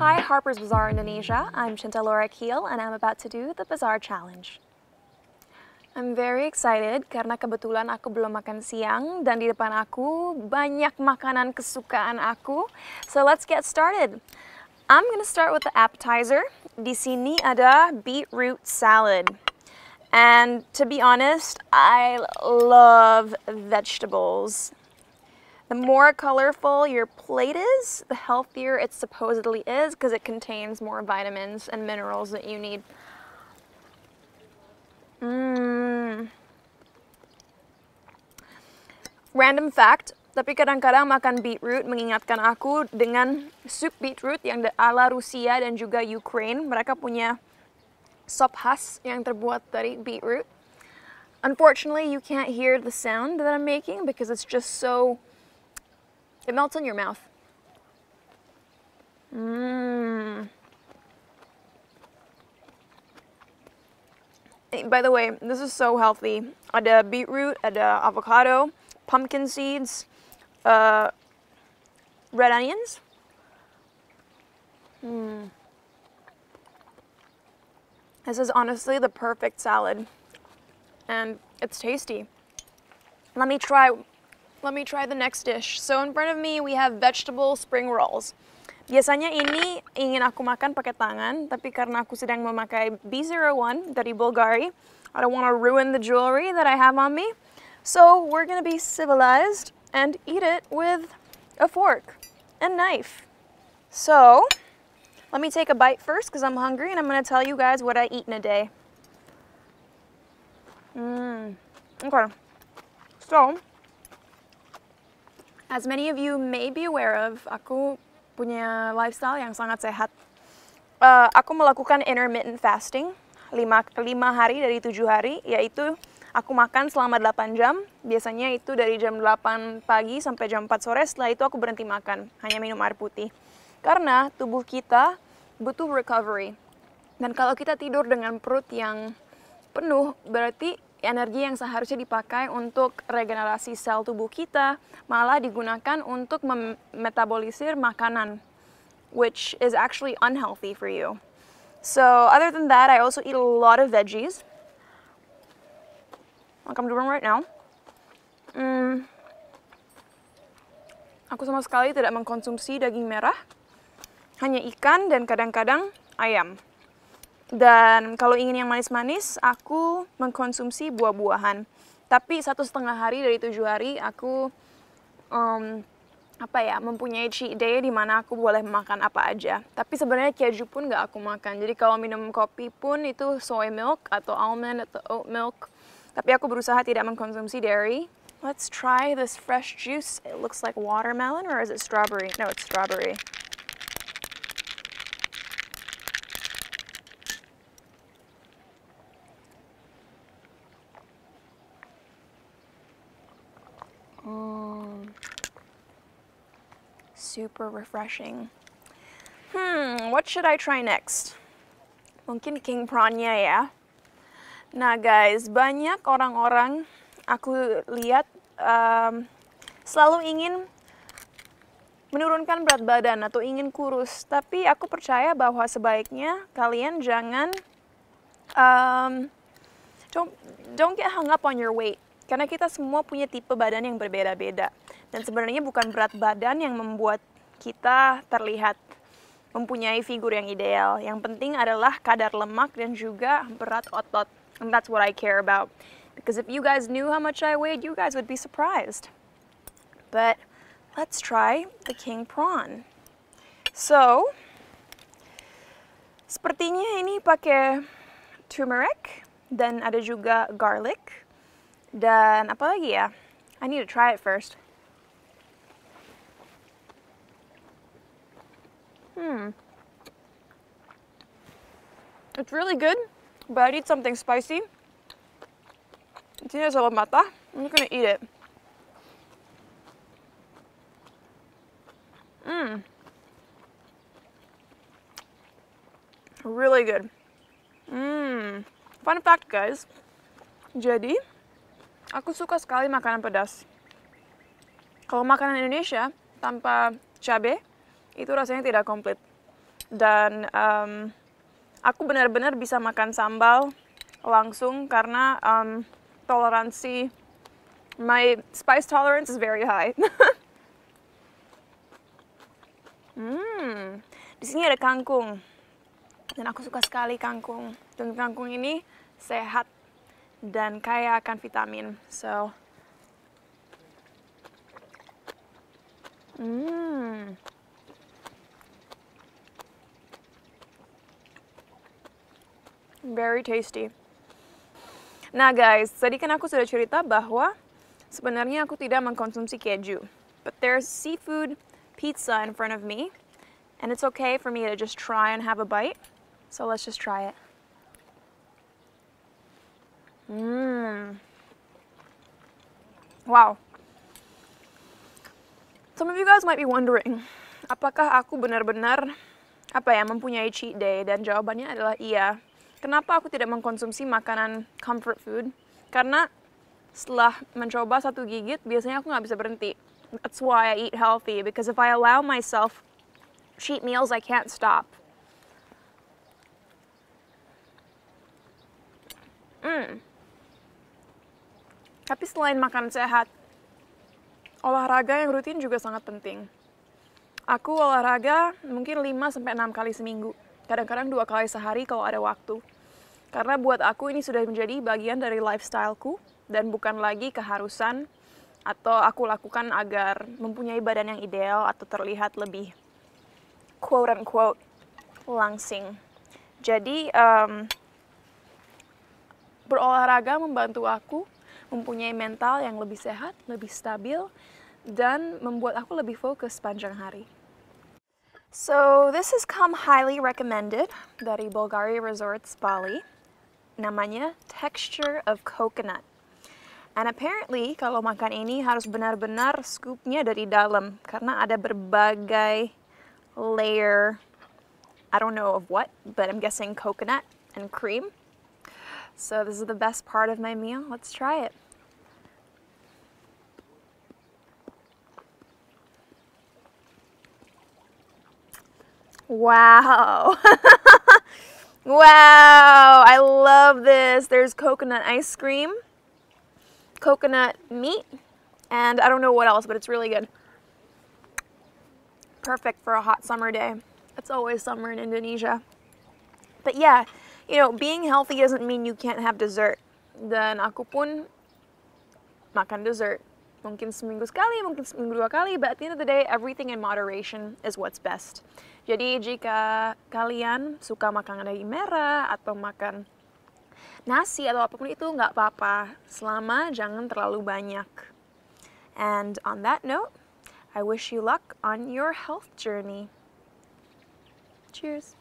Hi, Harper's Bazaar Indonesia. I'm Laura Kiel and I'm about to do the Bazaar Challenge. I'm very excited karena kebetulan aku belum makan siang dan di depan aku banyak makanan kesukaan aku. So let's get started. I'm gonna start with the appetizer. Di sini ada beetroot salad. And to be honest, I love vegetables. The more colorful your plate is, the healthier it supposedly is because it contains more vitamins and minerals that you need. Mmm. Random fact, tapi kadang-kadang makan beetroot mengingatkan aku dengan soup beetroot yang ala Rusia dan juga Ukraine. Mereka punya sop khas yang terbuat dari beetroot. Unfortunately, you can't hear the sound that I'm making because it's just so it melts in your mouth. Mmm. By the way, this is so healthy. I had beetroot, I had avocado, pumpkin seeds, uh, red onions. Mmm. This is honestly the perfect salad. And it's tasty. Let me try let me try the next dish. So in front of me, we have vegetable spring rolls. Biasanya ini ingin aku makan pakai tangan, tapi karena aku sedang memakai B01 dari Bulgari, I don't want to ruin the jewelry that I have on me. So we're going to be civilized and eat it with a fork and knife. So let me take a bite first because I'm hungry and I'm going to tell you guys what I eat in a day. Mmm. Okay. So As many of you may be aware of, aku punya lifestyle yang sangat sehat. Uh, aku melakukan intermittent fasting 5, 5 hari dari 7 hari, yaitu aku makan selama 8 jam. Biasanya itu dari jam 8 pagi sampai jam 4 sore, setelah itu aku berhenti makan, hanya minum air putih. Karena tubuh kita butuh recovery. Dan kalau kita tidur dengan perut yang penuh, berarti energi yang seharusnya dipakai untuk regenerasi sel tubuh kita malah digunakan untuk memetabolisir makanan, which is actually unhealthy for you. So other than that, I also eat a lot of veggies, like I'm doing right now. Mm. Aku sama sekali tidak mengkonsumsi daging merah, hanya ikan dan kadang-kadang ayam. Dan kalau ingin yang manis-manis, aku mengkonsumsi buah-buahan. Tapi satu setengah hari dari tujuh hari, aku um, apa ya mempunyai cheat day di mana aku boleh makan apa aja. Tapi sebenarnya keju pun nggak aku makan. Jadi kalau minum kopi pun itu soy milk atau almond atau oat milk. Tapi aku berusaha tidak mengkonsumsi dairy. Let's try this fresh juice. It looks like watermelon or is it strawberry? No, it's strawberry. super refreshing. Hmm, what should I try next? Mungkin king prawn-nya ya. Nah guys, banyak orang-orang aku lihat um, selalu ingin menurunkan berat badan atau ingin kurus. Tapi aku percaya bahwa sebaiknya kalian jangan um, don't don't get hung up on your weight. Karena kita semua punya tipe badan yang berbeda-beda. Dan sebenarnya bukan berat badan yang membuat kita terlihat mempunyai figur yang ideal. Yang penting adalah kadar lemak dan juga berat otot. And that's what I care about. Because if you guys knew how much I weighed, you guys would be surprised. But let's try the king prawn. So, sepertinya ini pakai turmeric dan ada juga garlic. Dan apa lagi ya? I need to try it first. Hmm. It's really good, but I need something spicy. Tienes I'm just gonna eat it. Mmm. Really good. Mmm. Fun fact, guys. Jadi Aku suka sekali makanan pedas. Kalau makanan Indonesia tanpa cabai, itu rasanya tidak komplit. Dan um, aku benar-benar bisa makan sambal langsung karena um, toleransi, my spice tolerance is very high. hmm, di sini ada kangkung dan aku suka sekali kangkung dan kangkung ini sehat dan kaya akan vitamin. So, hmm. Very tasty. Nah guys, tadi kan aku sudah cerita bahwa sebenarnya aku tidak mengkonsumsi keju. But there's seafood pizza in front of me, and it's okay for me to just try and have a bite. So let's just try it. Hmm. Wow. Some of you guys might be wondering, apakah aku benar-benar apa ya mempunyai cheat day dan jawabannya adalah iya. Kenapa aku tidak mengkonsumsi makanan comfort food? Karena setelah mencoba satu gigit biasanya aku nggak bisa berhenti. That's why I eat healthy because if I allow myself cheat meals I can't stop. Mm. Tapi selain makan sehat, olahraga yang rutin juga sangat penting. Aku olahraga mungkin 5-6 kali seminggu, kadang-kadang dua kali sehari kalau ada waktu. Karena buat aku ini sudah menjadi bagian dari lifestyleku dan bukan lagi keharusan atau aku lakukan agar mempunyai badan yang ideal atau terlihat lebih quote unquote langsing. Jadi um, berolahraga membantu aku mempunyai mental yang lebih sehat, lebih stabil, dan membuat aku lebih fokus sepanjang hari. So, this has come highly recommended dari Bulgari Resorts Bali. Namanya Texture of Coconut. And apparently, kalau makan ini harus benar-benar scoopnya dari dalam karena ada berbagai layer I don't know of what, but I'm guessing coconut and cream. So this is the best part of my meal. Let's try it. Wow. wow, I love this. There's coconut ice cream, coconut meat, and I don't know what else, but it's really good. Perfect for a hot summer day. It's always summer in Indonesia. But yeah, you know, being healthy doesn't mean you can't have dessert. Dan aku pun makan dessert. Mungkin seminggu sekali, mungkin seminggu dua kali, but at the end of the day, everything in moderation is what's best. Jadi jika kalian suka makan daging merah atau makan nasi atau apapun itu nggak apa-apa, selama jangan terlalu banyak. And on that note, I wish you luck on your health journey. Cheers.